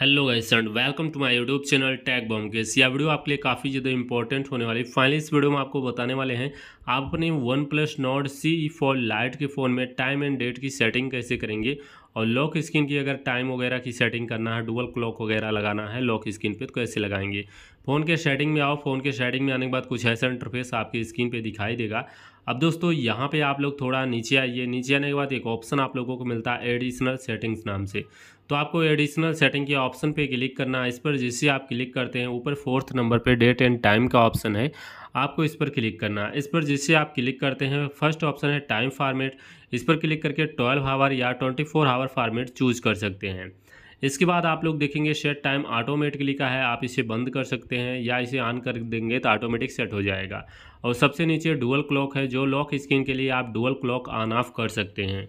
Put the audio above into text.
hello guys and welcome to my YouTube channel टैग बॉम के यह वीडियो आपके लिए काफ़ी ज़्यादा इंपॉर्टेंट होने वाली फाइनली इस वीडियो में आपको बताने वाले हैं आप अपने OnePlus Nord CE four Lite के फ़ोन में टाइम एंड डेट की सेटिंग कैसे करेंगे और लॉक स्क्रीन की अगर टाइम वगैरह की सेटिंग करना है डुबल क्लॉक वगैरह लगाना है लॉक स्क्रीन पर तो कैसे लगाएंगे फ़ोन के सेटिंग में आओ फ़ोन के सेटिंग में आने के बाद कुछ ऐसा इंटरफेस आपकी स्क्रीन पर दिखाई देगा अब दोस्तों यहाँ पे आप लोग थोड़ा नीचे आइए नीचे आने के बाद एक ऑप्शन आप लोगों को मिलता है एडिशनल सेटिंग्स नाम से तो आपको एडिशनल सेटिंग के ऑप्शन पे क्लिक करना है इस पर जिससे आप क्लिक करते हैं ऊपर फोर्थ नंबर पे डेट एंड टाइम का ऑप्शन है आपको इस पर क्लिक करना है इस पर जिससे आप क्लिक करते हैं फर्स्ट ऑप्शन है टाइम फार्मेट इस पर क्लिक करके ट्वेल्व आवर या twenty four hour format choose कर सकते हैं इसके बाद आप लोग देखेंगे सेट टाइम ऑटोमेटिकली का है आप इसे बंद कर सकते हैं या इसे ऑन कर देंगे तो ऑटोमेटिक सेट हो जाएगा और सबसे नीचे डुअल क्लॉक है जो लॉक स्क्रीन के लिए आप डुअल क्लॉक ऑन ऑफ कर सकते हैं